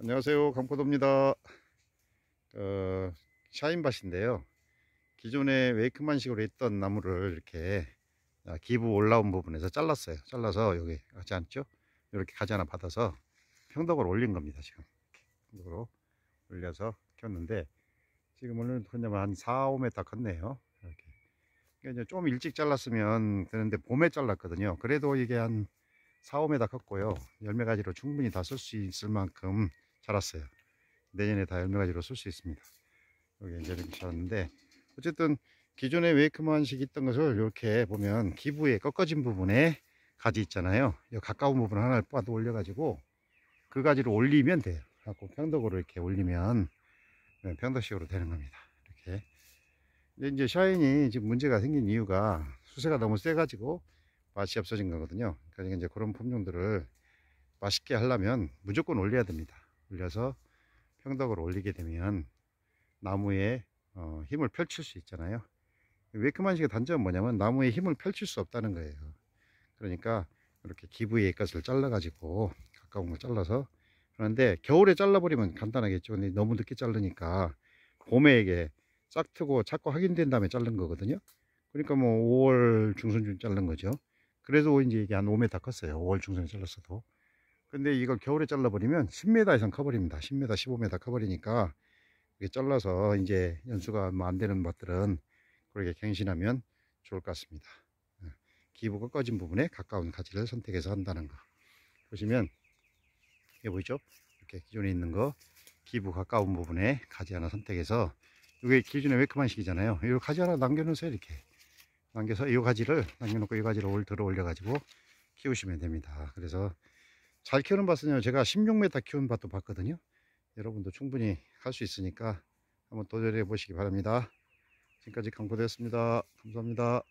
안녕하세요 강포도입니다 어, 샤인밭인데요 기존에 웨이크만식으로 했던 나무를 이렇게 아, 기부 올라온 부분에서 잘랐어요 잘라서 여기 하지 않죠 이렇게 가지 하나 받아서 평덕을 올린 겁니다 지금 평덕으로 올려서 켰는데 지금 오늘 그냥 한 4, 5m 컸네요 이렇게 그러니까 좀 일찍 잘랐으면 되는데 봄에 잘랐거든요 그래도 이게 한 4, 에다 컸고요. 열매가지로 충분히 다 쓸 수 있을 만큼 자랐어요. 내년에 다 열매가지로 쓸 수 있습니다. 여기 이제 이렇게 자랐는데 어쨌든 기존에 웨이크만식 이 있던 것을 이렇게 보면 기부에 꺾어진 부분에 가지 있잖아요. 이 가까운 부분 하나를 뽑아 올려가지고 그가지로 올리면 돼요. 갖고 평덕으로 이렇게 올리면 네, 평덕식으로 되는 겁니다. 이렇게 이제 샤인이 지금 문제가 생긴 이유가 수세가 너무 세가지고 맛이 없어진 거거든요. 그러니까 이제 그런 품종들을 맛있게 하려면 무조건 올려야 됩니다. 올려서 평덕을 올리게 되면 나무에 어, 힘을 펼칠 수 있잖아요. 웨크만식의 단점은 뭐냐면 나무에 힘을 펼칠 수 없다는 거예요. 그러니까 이렇게 기부의 것을 잘라가지고 가까운 걸 잘라서 하는데 겨울에 잘라버리면 간단하겠죠. 근데 너무 늦게 자르니까 봄에 이게 싹 트고 자꾸 확인된 다음에 자른 거거든요. 그러니까 뭐 5월 중순쯤 자른 거죠. 그래서 이제 이게 한 5m 컸어요 5월 중순에 잘랐어도 근데 이걸 겨울에 잘라버리면 10m 이상 커버립니다 10m 15m 커버리니까 이게 잘라서 이제 연수가 뭐 안되는 것들은 그렇게 갱신하면 좋을 것 같습니다 예. 기부가 꺼진 부분에 가까운 가지를 선택해서 한다는 거 보시면 이게 보이죠 이렇게 기존에 있는 거 기부 가까운 부분에 가지 하나 선택해서 이게 기존에 웨크만 식이잖아요 이걸 가지 하나 남겨놓으세요 이렇게 남겨서 이 가지를 남겨놓고 이 가지를 올 들어 올려 가지고 키우시면 됩니다 그래서 잘 키우는 밭은요 제가 16m 키운 밭도 봤거든요 여러분도 충분히 할 수 있으니까 한번 도전해 보시기 바랍니다 지금까지 강포되었습니다 감사합니다